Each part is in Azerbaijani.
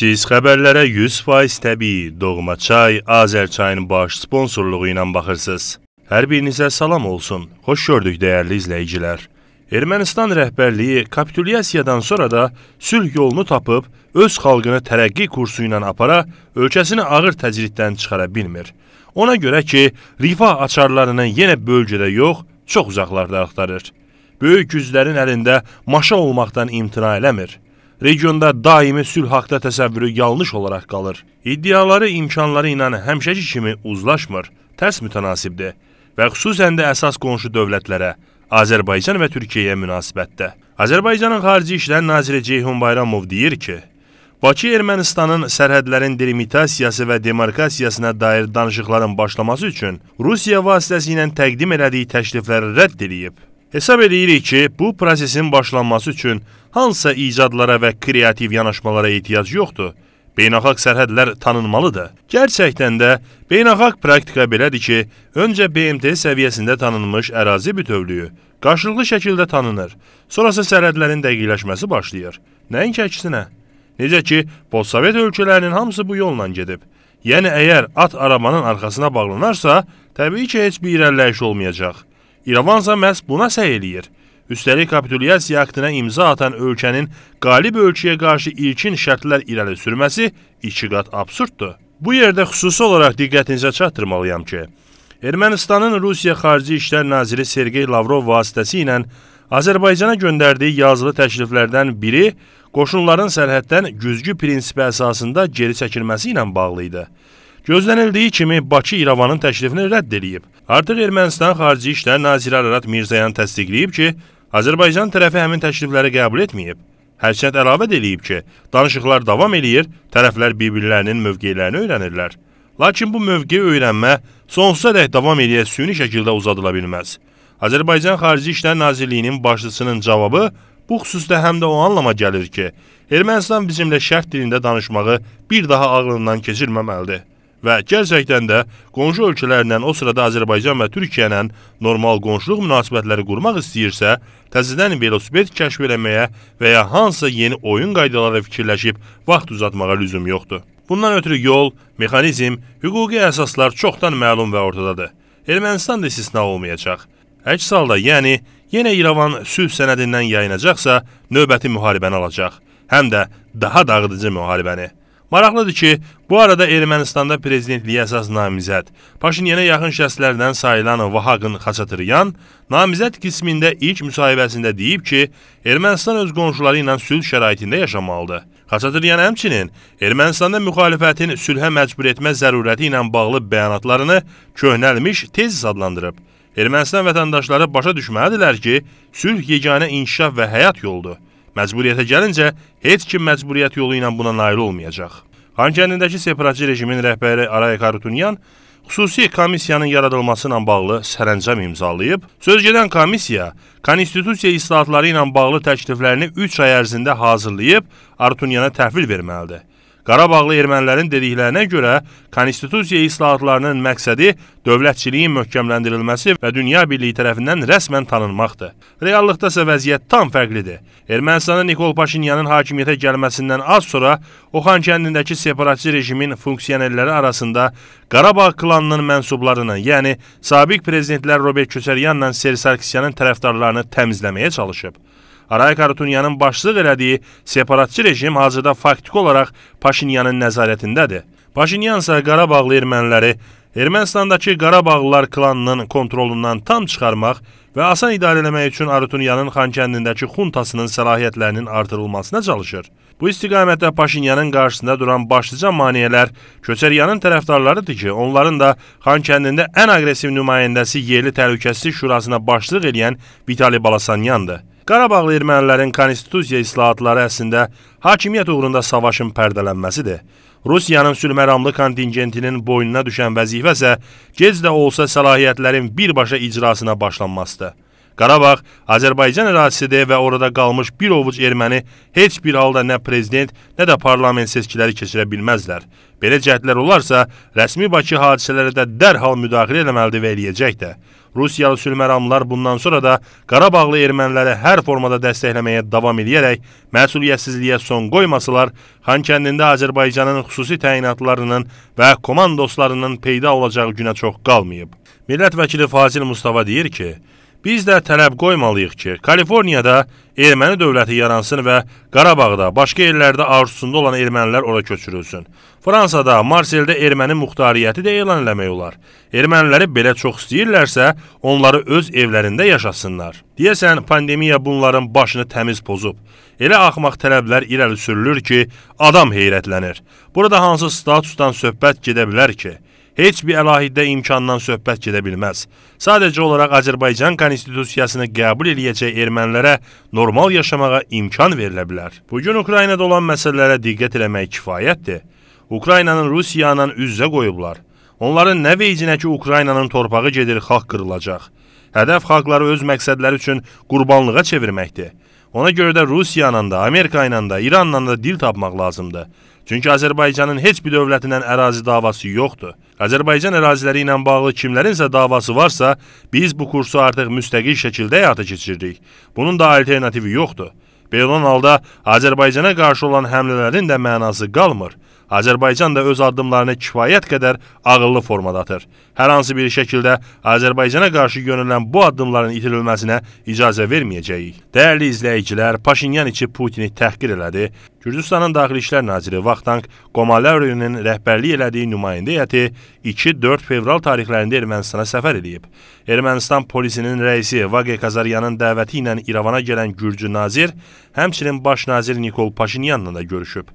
Siz xəbərlərə 100% təbii Doğma Çay Azərçayın baş sponsorluğu ilə baxırsınız. Hər birinizə salam olsun. Xoş gördük dəyərli izləyicilər. Ermənistan rəhbərliyi kapitulyasiyadan sonra da sülh yolunu tapıb öz xalqını tərəqqi kursu ilə apara, ölkəsini ağır təcriddən çıxara bilmir. Ona görə ki, rifah açarlarını yenə bölgədə yox, çox uzaqlarda axtarır. Böyük güclərin əlində maşa olmaqdan imtina eləmir regionda daimi sülh haqda təsəvvürü yanlış olaraq qalır. İddiaları imkanları ilə həmişəki kimi uzlaşmır, tərs mütənasibdir və xüsusən də əsas qonşu dövlətlərə, Azərbaycan və Türkiyəyə münasibətdə. Azərbaycanın Xarici İşlər Naziri Ceyhun Bayramov deyir ki, Bakı Ermənistanın sərhədlərin delimitasiyası və demarkasiyasına dair danışıqların başlaması üçün Rusiya vasitəsilə təqdim elədiyi təklifləri rədd edib. Hesab edirik ki, bu prosesin başlanması üçün hansısa icadlara və kreativ yanaşmalara ehtiyac yoxdur. Beynəlxalq sərhədlər tanınmalıdır. Gerçəkdən də beynəlxalq praktika belədir ki, öncə BMT səviyyəsində tanınmış ərazi bütövlüyü qarşılıqlı şəkildə tanınır. Sonrası sərhədlərin dəqiqləşməsi başlayır. Nəinki əksinə? Necə ki, postsovet ölkələrinin hamısı bu yolla gedib. Yəni əgər at arabanın arxasına bağlanarsa, təbii ki, heç bir irəliləyiş olmayacaq. İrəvansa məhz buna səy eləyir. Üstəlik kapitulyasiya aktına imza atan ölkənin qalib ölkəyə qarşı ilkin şərtlər irəli sürməsi iki qat absurddur. Bu yerdə xüsusi olaraq diqqətinizə çatdırmalıyam ki, Ermənistanın Rusiya Xarici İşlər Naziri Sergey Lavrov vasitəsilə Azərbaycana göndərdiyi yazılı təkliflərdən biri qoşunların sərhəddən güzgü prinsipi əsasında geri çəkilməsi ilə bağlı idi. Gözlənildiyi kimi Bakı İrəvanın təklifini rədd edib. Artıq Ermənistan Xarici İşlər naziri Ararat Mirzəyan təsdiqləyib ki, Azərbaycan tərəfi həmin təklifləri qəbul etməyib. Hərçənd əlavə edib ki, danışıqlar davam eləyir, tərəflər bir-birlərinin mövqelərini öyrənirlər. Lakin bu mövqe öyrənmə sonsuza dək davam eləyə süni şəkildə uzadıla bilməz. Azərbaycan Xarici İşlər Nazirliyinin başçısının cavabı bu xüsusda həm də o anlama gəlir ki, Ermənistan bizimlə şərq dilində danışmağı bir daha ağlından keçirməməlidir və gerçəkdən də qonşu ölkələrlə, o sırada Azərbaycan və Türkiyə ilə normal qonşuluq münasibətləri qurmaq istəyirsə, təzədən velosiped kəşf eləməyə və ya hansısa yeni oyun qaydaları fikirləşib vaxt uzatmağa lüzum yoxdur. Bundan ötürü yol, mexanizm, hüquqi əsaslar çoxdan məlum və ortadadır. Ermənistan da istisna olmayacaq. Əks halda, yəni yenə İrəvan sülh sənədindən yayınacaqsa, növbəti müharibəni alacaq. Həm də daha dağıdıcı müharibəni. Maraqlıdır ki, bu arada Ermənistanda prezidentliyə əsas namizəd, Paşinyana yaxın şəxslərdən sayılan Vahaqın Xaçatıryan namizəd qismində ilk müsahibəsində deyib ki, Ermənistan öz qonşuları ilə sülh şəraitində yaşamalıdır. Xaçatıryan həmçinin Ermənistanda müxalifətin sülhə məcbur etmə zərurəti ilə bağlı bəyanatlarını köhnəlmiş tez adlandırıb. Ermənistan vətəndaşları başa düşməlidirlər ki, sülh yeganə inkişaf və həyat yoludur. Məcburiyyətə gəlincə, heç kim məcburiyyət yolu ilə buna nail olmayacaq. Xankəndindəki separatçı rejimin rəhbəri Aray Karutunyan xüsusi komissiyanın yaradılması ilə bağlı sərəncam imzalayıb. Sözgedən komissiya konstitusiya islahatları ilə bağlı təkliflərini 3 ay ərzində hazırlayıb Artunyana təhvil verməlidir. Qarabağlı ermənilərin dediklərinə görə konstitusiya islahatlarının məqsədi dövlətçiliyin möhkəmləndirilməsi və dünya birliyi tərəfindən rəsmən tanınmaqdır. Reallıqda isə vəziyyət tam fərqlidir. Ermənistanda Nikol Paşinyanın hakimiyyətə gəlməsindən az sonra Oxan kəndindəki separatçı rejimin funksiyonerləri arasında Qarabağ klanının mənsublarını, yəni sabiq prezidentlər Robert Kösəryanla Ser Sarkisyanın tərəfdarlarını təmizləməyə çalışıb. Arayik Harutyunyanın başlıq elədiyi separatçı rejim hazırda faktiki olaraq Paşinyanın nəzarətindədir. Paşinyan isə Qarabağlı erməniləri Ermənistandakı Qarabağlılar klanının kontrolundan tam çıxarmaq və asan idarə eləmək üçün Arutunyanın Xankəndindəki xuntasının səlahiyyətlərinin artırılmasına çalışır. Bu istiqamətdə Paşinyanın qarşısında duran başlıca maneələr Köçəryanın tərəfdarlarıdır ki, onların da Xankəndində ən aqressiv nümayəndəsi Yerli Təhlükəsizlik Şurasına başlıq eləyən Vitali Balasanyandır. Qarabağlı ermənilərin konstitusiya islahatları əslində hakimiyyət uğrunda savaşın pərdələnməsidir. Rusiyanın sülhməramlı kontingentinin boynuna düşən vəzifə isə gec də olsa səlahiyyətlərin birbaşa icrasına başlanmasıdır. Qarabağ Azərbaycan ərazisidir və orada qalmış bir ovuc erməni heç bir halda nə prezident, nə də parlament seçkiləri keçirə bilməzlər. Belə cəhdlər olarsa, rəsmi Bakı hadisələrə də dərhal müdaxilə eləməlidir və eləyəcək də. Rusiyalı sülhməramlar bundan sonra da Qarabağlı erməniləri hər formada dəstəkləməyə davam edərək məsuliyyətsizliyə son qoymasalar, Xankəndində Azərbaycanın xüsusi təyinatlarının və komandoslarının peyda olacağı günə çox qalmayıb. Millət vəkili Fazil Mustafa deyir ki, Biz də tələb qoymalıyıq ki, Kaliforniyada erməni dövləti yaransın və Qarabağda, başqa yerlərdə arzusunda olan ermənilər ora köçürülsün. Fransada, Marseldə erməni muxtariyyəti də elan eləmək olar. Erməniləri belə çox istəyirlərsə, onları öz evlərində yaşasınlar. Deyəsən, pandemiya bunların başını təmiz pozub. Elə axmaq tələblər irəli sürülür ki, adam heyrətlənir. Burada hansı statusdan söhbət gedə bilər ki? Heç bir əlahiddə imkandan söhbət gedə bilməz. Sadəcə olaraq Azərbaycan konstitusiyasını qəbul eləyəcək ermənilərə normal yaşamağa imkan verilə bilər. Bu gün Ukraynada olan məsələlərə diqqət eləmək kifayətdir. Ukraynanın Rusiyanın üz-üzə qoyublar. Onların nə vecinə ki, Ukraynanın torpağı gedir, xalq qırılacaq. Hədəf xalqları öz məqsədləri üçün qurbanlığa çevirməkdir. Ona görə də Rusiyanın da, Amerika ilə də, İranla da dil tapmaq lazımdır. Çünki Azərbaycanın heç bir dövlətindən ərazi davası yoxdur. Azərbaycan əraziləri ilə bağlı kimlərinsə davası varsa, biz bu kursu artıq müstəqil şəkildə həyata keçiririk. Bunun da alternativi yoxdur. Belə olan halda Azərbaycana qarşı olan həmlələrin də mənası qalmır. Azərbaycan da öz addımlarını kifayət qədər ağıllı formada atır. Hər hansı bir şəkildə Azərbaycana qarşı görülən bu addımların itirilməsinə icazə verməyəcəyik. Dəyərli izləyicilər, Paşinyan içi Putini təhqir elədi. Gürcüstanın Daxili İşlər Naziri Vaxtank Qomalərinin rəhbərlik elədiyi nümayəndə heyəti 2-4 fevral tarixlərində Ermənistana səfər edib. Ermənistan polisinin rəisi Vaqe Kazaryanın dəvəti ilə İrəvana gələn Gürcü nazir, həmçinin baş nazir Nikol Paşinyanla da görüşüb.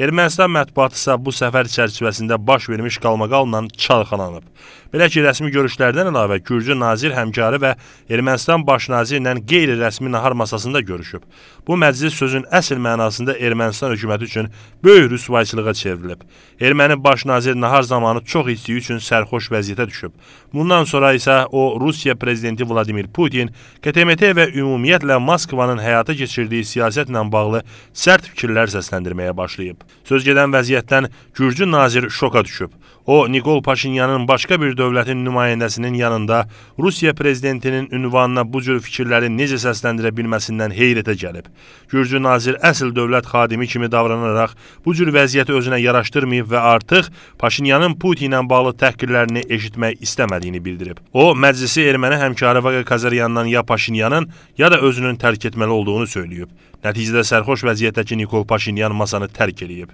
Ermənistan mətbuatı isə bu səfər çərçivəsində baş vermiş qalmaqalla çalxalanıb. Belə ki, rəsmi görüşlərdən əlavə Gürcü nazir həmkarı və Ermənistan baş naziri ilə qeyri-rəsmi nahar masasında görüşüb. Bu məclis sözün əsl mənasında Ermənistan Ermənistan hökuməti üçün böyük rüsvayçılığa çevrilib. Erməni baş naziri nahar zamanı çox içdiyi üçün sərxoş vəziyyətə düşüb. Bundan sonra isə o Rusiya prezidenti Vladimir Putin KTMT və ümumiyyətlə Moskvanın həyata keçirdiyi siyasətlə bağlı sərt fikirlər səsləndirməyə başlayıb. Söz gedən vəziyyətdən Gürcü nazir şoka düşüb. O, Nikol Paşinyanın başqa bir dövlətin nümayəndəsinin yanında Rusiya prezidentinin ünvanına bu cür fikirləri necə səsləndirə bilməsindən heyrətə gəlib. Gürcü nazir əsl dövlət xadimi kimi davranaraq bu cür vəziyyəti özünə yaraşdırmayıb və artıq Paşinyanın Putinlə bağlı təhqirlərini eşitmək istəmədiyini bildirib. O, məclisi erməni həmkarı Vaqa Kazaryandan ya Paşinyanın, ya da özünün tərk etməli olduğunu söyləyib. Nəticədə sərxoş vəziyyətdəki Nikol Paşinyan masanı tərk eləyib.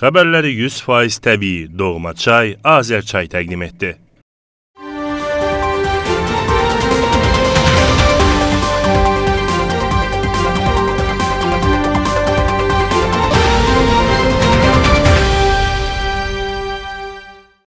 Xəbərləri 100% təbii Doğma Çay, Azərçay təqdim etdi.